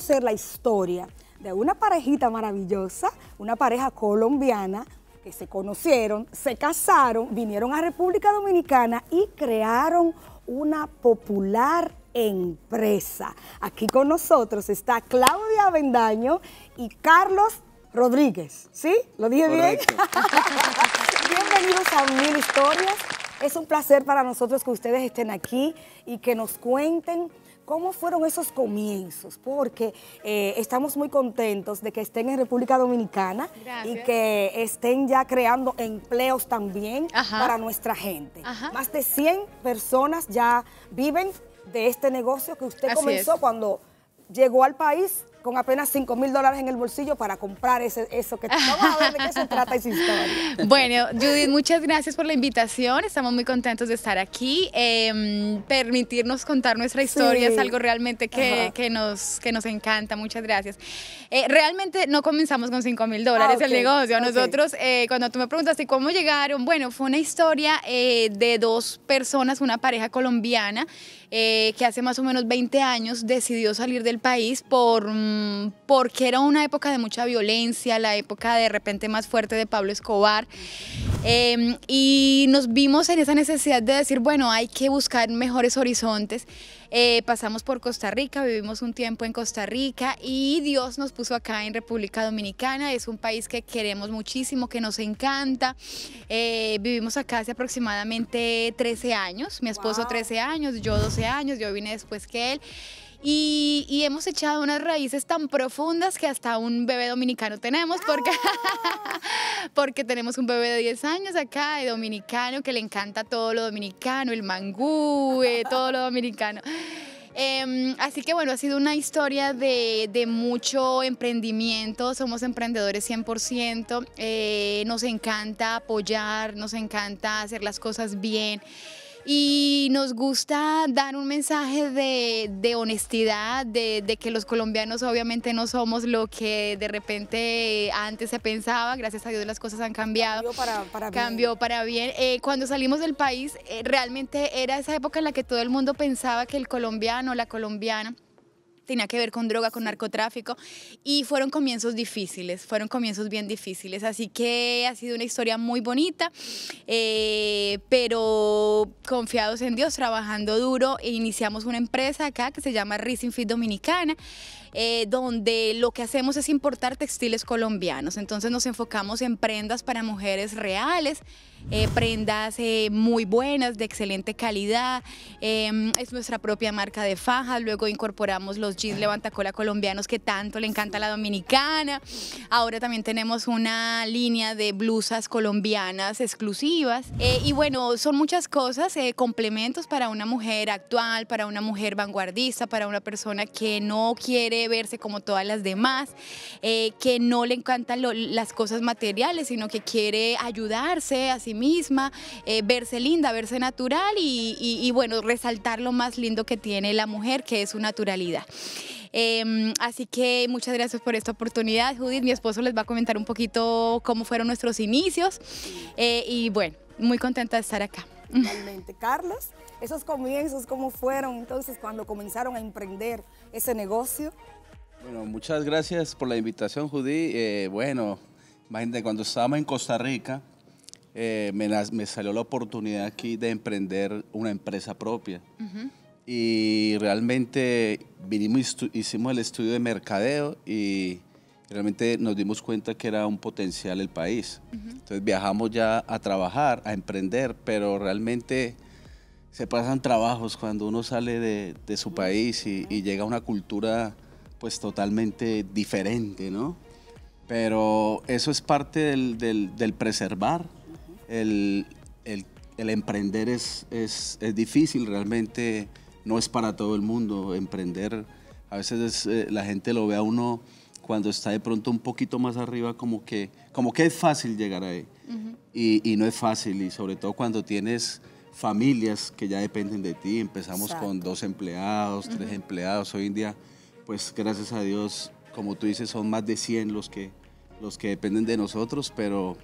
conocer la historia de una parejita maravillosa, una pareja colombiana que se conocieron, se casaron, vinieron a República Dominicana y crearon una popular empresa. Aquí con nosotros está Claudia Vendaño y Carlos Rodríguez. ¿Sí? ¿Lo dije bien? Bienvenidos a Mil Historias. Es un placer para nosotros que ustedes estén aquí y que nos cuenten ¿Cómo fueron esos comienzos? Porque eh, estamos muy contentos de que estén en República Dominicana y que estén ya creando empleos también para nuestra gente. Más de 100 personas ya viven de este negocio que usted comenzó cuando llegó al país con apenas 5 mil dólares en el bolsillo para comprar ese, eso que vamos a de qué se trata esa historia. Bueno, Judith, muchas gracias por la invitación. Estamos muy contentos de estar aquí. Em, permitirnos contar nuestra historia es algo realmente que, nos, que nos encanta. Muchas gracias. Eh, realmente no comenzamos con 5 mil dólares ah, el negocio. Nosotros, eh, cuando tú me preguntaste cómo llegaron, bueno, fue una historia eh, de dos personas, una pareja colombiana que hace más o menos 20 años decidió salir del país por mm, Em, porque era una época de mucha violencia, la época de repente más fuerte de Pablo Escobar. Em, y nos vimos en esa necesidad de decir, bueno, hay que buscar mejores horizontes. Eh, pasamos por Costa Rica, vivimos un tiempo en Costa Rica y Dios nos puso acá en República Dominicana. Es un país que queremos muchísimo, que nos encanta. Eh, vivimos acá hace aproximadamente 13 años, mi esposo 13 años, yo 12 años, yo vine después que él y, hemos echado unas raíces tan profundas que hasta un bebé dominicano tenemos, porque, porque tenemos un bebé de 10 años acá, de dominicano, que le encanta todo lo dominicano, el mangú, eh, todo lo dominicano. Em, así que bueno, ha sido una historia de, mucho emprendimiento, somos emprendedores 100%, eh, nos encanta apoyar, nos encanta hacer las cosas bien. Y y nos gusta dar un mensaje de, honestidad, de, que los colombianos obviamente no somos lo que de repente antes se pensaba, gracias a Dios las cosas han cambiado. Cambió para, bien. Eh, cuando salimos del país eh, realmente era esa época en la que todo el mundo pensaba que el colombiano, la colombiana, tenía que ver con droga, con narcotráfico, y fueron comienzos difíciles, fueron comienzos bien difíciles, así que ha sido una historia muy bonita, eh, pero confiados en Dios, trabajando duro, e iniciamos una empresa acá que se llama Rising Fit Dominicana, eh, donde lo que hacemos es importar textiles colombianos, entonces nos enfocamos en prendas para mujeres reales, eh, prendas eh, muy buenas, de excelente calidad, em, es nuestra propia marca de fajas, luego incorporamos los jeans levantacola colombianos que tanto le encanta a la dominicana, ahora también tenemos una línea de blusas colombianas exclusivas eh, y bueno, son muchas cosas, complementos para una mujer actual, para una mujer vanguardista, para una persona que no quiere verse como todas las demás, que no le encantan las cosas materiales, sino que quiere ayudarse, así misma, eh, verse linda, verse natural y, bueno, resaltar lo más lindo que tiene la mujer, que es su naturalidad. Em, así que muchas gracias por esta oportunidad, Judith. Mi esposo les va a comentar un poquito cómo fueron nuestros inicios. Eh, y bueno, muy contenta de estar acá. Carlos, esos comienzos, ¿cómo fueron entonces cuando comenzaron a emprender ese negocio? Bueno, muchas gracias por la invitación, Judith. Eh, bueno, imagínate, cuando estábamos en Costa Rica, eh, me, salió la oportunidad aquí de emprender una empresa propia. Y realmente vinimos, hicimos el estudio de mercadeo y realmente nos dimos cuenta que era un potencial el país. Entonces viajamos ya a trabajar, a emprender, pero realmente se pasan trabajos cuando uno sale de, su país y, llega a una cultura pues totalmente diferente, ¿no? Pero eso es parte del preservar, el, emprender es, es, difícil, realmente no es para todo el mundo. Emprender, a veces eh, la gente lo ve a uno cuando está de pronto un poquito más arriba, como que, como que es fácil llegar ahí. y, no es fácil, y sobre todo cuando tienes familias que ya dependen de ti. Empezamos con dos empleados, tres empleados. Hoy en día, pues gracias a Dios, como tú dices, son más de 100 los que, los que dependen de nosotros, pero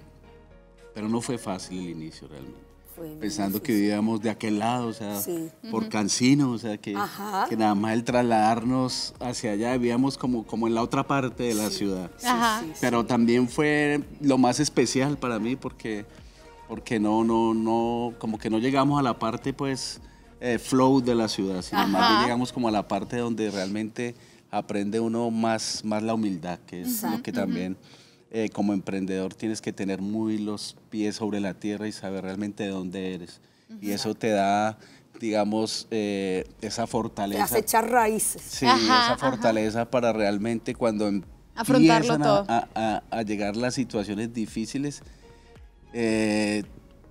pero no fue fácil el inicio realmente. Pensando que vivíamos de aquel lado, o sea, por Cancino, o sea, que, nada más el trasladarnos hacia allá, vivíamos como, como en la otra parte de la ciudad. Pero también fue lo más especial para mí porque, porque no, no, no, como que no llegamos a la parte, pues, eh, flow de la ciudad, sino más bien llegamos como a la parte donde realmente aprende uno más, más la humildad, que es lo que también... Eh, como emprendedor tienes que tener muy los pies sobre la tierra y saber realmente de dónde eres. Y eso te da digamos, eh, esa fortaleza. Te echar raíces. Sí, esa fortaleza para realmente cuando Afrontarlo todo. A, a, a, llegar las situaciones difíciles, eh,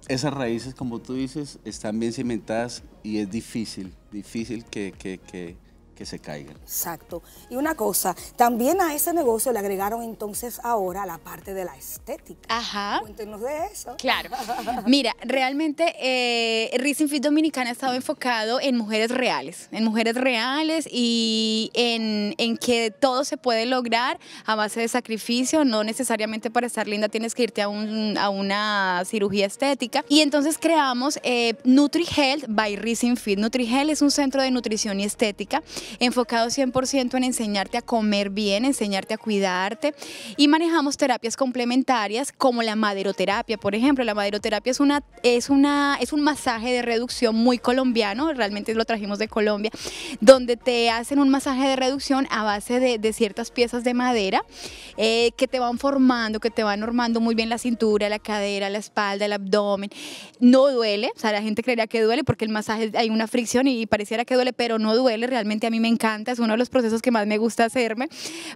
esas raíces, como tú dices, están bien cimentadas y es difícil, difícil que, que, que se caigan. Exacto. Y una cosa, también a ese negocio le agregaron entonces ahora la parte de la estética. Ajá. Cuéntenos de eso. Claro. Mira, realmente eh, Rising Fit Dominicana ha estado enfocado en mujeres reales, en mujeres reales y en, que todo se puede lograr a base de sacrificio, no necesariamente para estar linda tienes que irte a, un, a una cirugía estética. Y entonces creamos eh, NutriHealth by Rising Fit. NutriHealth es un centro de nutrición y estética enfocado 100% en enseñarte a comer bien, enseñarte a cuidarte y manejamos terapias complementarias como la maderoterapia, por ejemplo, la maderoterapia es una es una es un masaje de reducción muy colombiano, realmente lo trajimos de Colombia, donde te hacen un masaje de reducción a base de, ciertas piezas de madera eh, que te van formando, que te van normando muy bien la cintura, la cadera, la espalda, el abdomen. No duele, o sea, la gente creería que duele porque el masaje hay una fricción y pareciera que duele, pero no duele, realmente a mí me encanta, es uno de los procesos que más me gusta hacerme,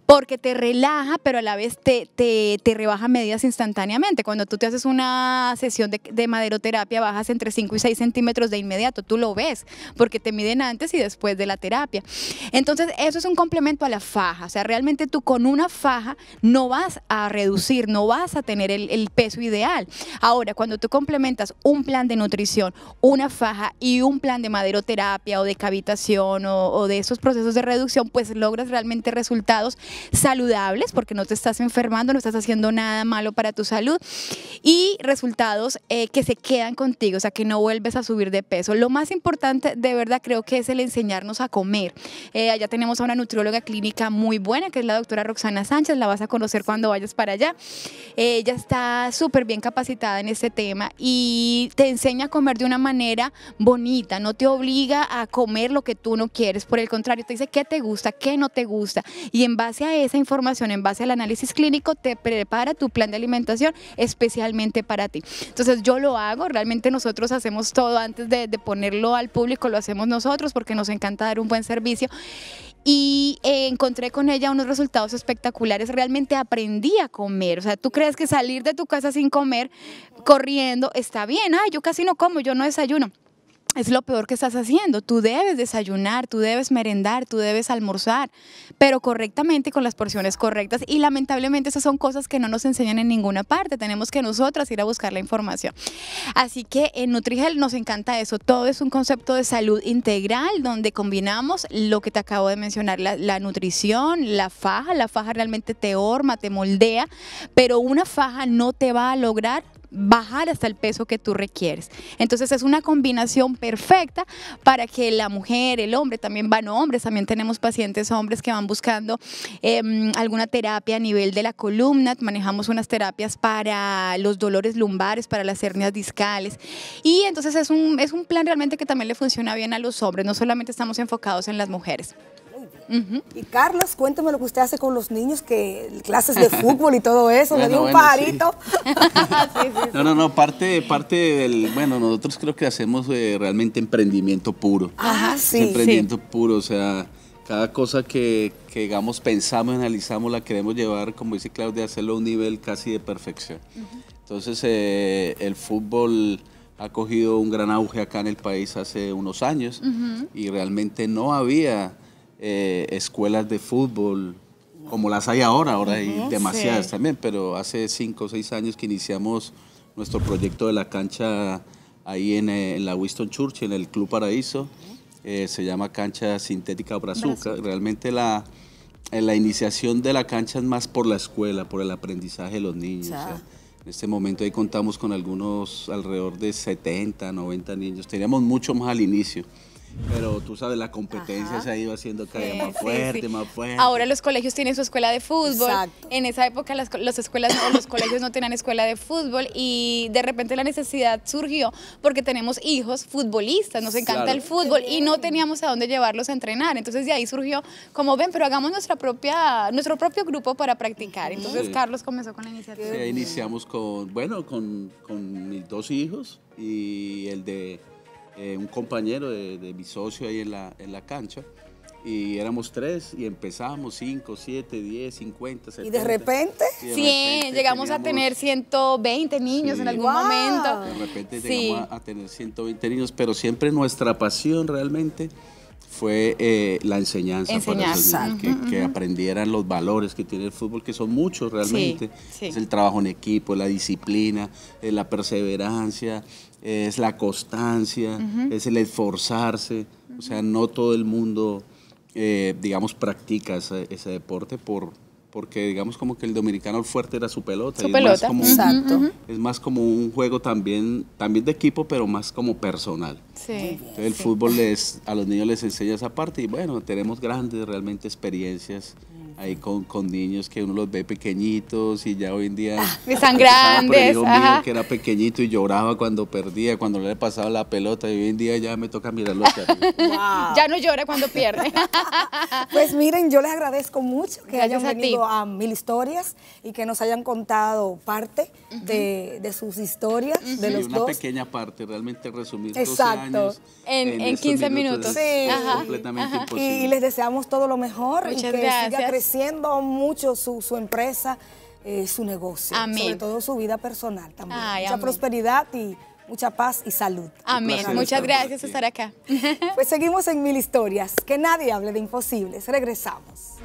porque te relaja, pero a la vez te, te, te rebaja medidas instantáneamente. Cuando tú te haces una sesión de, maderoterapia, bajas entre 5 y 6 centímetros de inmediato, tú lo ves, porque te miden antes y después de la terapia. Entonces, eso es un complemento a la faja, o sea, realmente tú con una faja no vas a reducir, no vas a tener el, peso ideal. Ahora, cuando tú complementas un plan de nutrición, una faja y un plan de maderoterapia o de cavitación o, o de procesos de reducción, pues logras realmente resultados saludables porque no te estás enfermando, no estás haciendo nada malo para tu salud y resultados eh, que se quedan contigo, o sea, que no vuelves a subir de peso. Lo más importante de verdad creo que es el enseñarnos a comer. Eh, allá tenemos a una nutrióloga clínica muy buena, que es la doctora Roxana Sánchez, la vas a conocer cuando vayas para allá. ella está súper bien capacitada en este tema y te enseña a comer de una manera bonita, no te obliga a comer lo que tú no quieres, por el contrario, te dice qué te gusta, qué no te gusta. Y en base a esa información, en base al análisis clínico, te prepara tu plan de alimentación especialmente para ti. Entonces yo lo hago, realmente nosotros hacemos todo antes de, ponerlo al público, lo hacemos nosotros porque nos encanta dar un buen servicio y encontré con ella unos resultados espectaculares. Realmente aprendí a comer. O sea, tú crees que salir de tu casa sin comer, corriendo, está bien. Ay, yo casi no como, yo no desayuno es lo peor que estás haciendo. Tú debes desayunar, tú debes merendar, tú debes almorzar, pero correctamente con las porciones correctas. Y lamentablemente esas son cosas que no nos enseñan en ninguna parte. Tenemos que nosotras ir a buscar la información. Así que en Nutrigel nos encanta eso. Todo es un concepto de salud integral donde combinamos lo que te acabo de mencionar, la, nutrición, la faja. La faja realmente te horma, te moldea, pero una faja no te va a lograr bajar hasta el peso que tú requieres. Entonces es una combinación perfecta para que la mujer, el hombre, también van hombres, también tenemos pacientes hombres que van buscando em, alguna terapia a nivel de la columna, manejamos unas terapias para los dolores lumbares, para las hernias discales y entonces es un plan realmente que también le funciona bien a los hombres, no solamente estamos enfocados en las mujeres. Y Carlos, cuéntame lo que usted hace con los niños, que clases de fútbol y todo eso, me dio un pajarito? no, no, no, parte, del, bueno, nosotros creo que hacemos eh, realmente emprendimiento puro. Ajá, sí. Emprendimiento puro, o sea, cada cosa que, digamos, pensamos, analizamos, la queremos llevar, como dice Claudia, hacerlo a un nivel casi de perfección. Entonces, eh, el fútbol ha cogido un gran auge acá en el país hace unos años y realmente no había eh, escuelas de fútbol, como las hay ahora, ahora hay demasiadas también, pero hace cinco o seis años que iniciamos nuestro proyecto de la cancha ahí en, eh, la Winston Church, en el Club Paraíso, eh, se llama Cancha Sintética Brazuca. Realmente la, la iniciación de la cancha es más por la escuela, por el aprendizaje de los niños. en este momento ahí contamos con algunos alrededor de 70, 90 niños. Teníamos mucho más al inicio pero tú sabes, la competencia se ha ido haciendo cada vez más fuerte, más fuerte. Ahora los colegios tienen su escuela de fútbol. En esa época las, los colegios no tenían escuela de fútbol y de repente la necesidad surgió porque tenemos hijos futbolistas, nos encanta el fútbol y no teníamos a dónde llevarlos a entrenar. Entonces de ahí surgió como ven, pero hagamos nuestra propia nuestro propio grupo para practicar. Entonces Carlos comenzó con la iniciativa. iniciamos con, bueno, con, con mis dos hijos y el de eh, un compañero de, mi socio ahí en la, cancha. Y éramos tres y empezamos cinco siete 10, 50, ¿Y de repente? Sí, llegamos a tener 120 niños en algún momento. De repente llegamos a, tener 120 niños, pero siempre nuestra pasión realmente fue eh, la enseñanza. Pues, enseñanza. que, aprendieran los valores que tiene el fútbol, que son muchos realmente. es el trabajo en equipo, la disciplina, eh, la perseverancia, es la constancia, es el esforzarse. O sea, no todo el mundo, eh, digamos, practica ese, deporte por porque digamos como que el dominicano fuerte era su pelota. Su pelota, es más como, exacto. Es más como un juego también, también de equipo, pero más como personal. Sí. el fútbol les, a los niños les enseña esa parte y bueno, tenemos grandes realmente experiencias ahí con, niños que uno los ve pequeñitos y ya hoy en día... Ah, están grandes. mío que era pequeñito y lloraba cuando perdía, cuando le pasaba la pelota y hoy en día ya me toca mirarlo Ya no llora cuando pierde. pues miren, yo les agradezco mucho que hayan venido a, Mil Historias y que nos hayan contado parte de, sus historias, de los los una pequeña parte, realmente resumir Exacto. en, 15 minutos. Sí. Y les deseamos todo lo mejor Muchas gracias haciendo mucho su, empresa, eh, su negocio, sobre todo su vida personal también. Mucha prosperidad y mucha paz y salud. Amén. Muchas gracias por estar acá. Pues seguimos en Mil Historias. Que nadie hable de imposibles. Regresamos.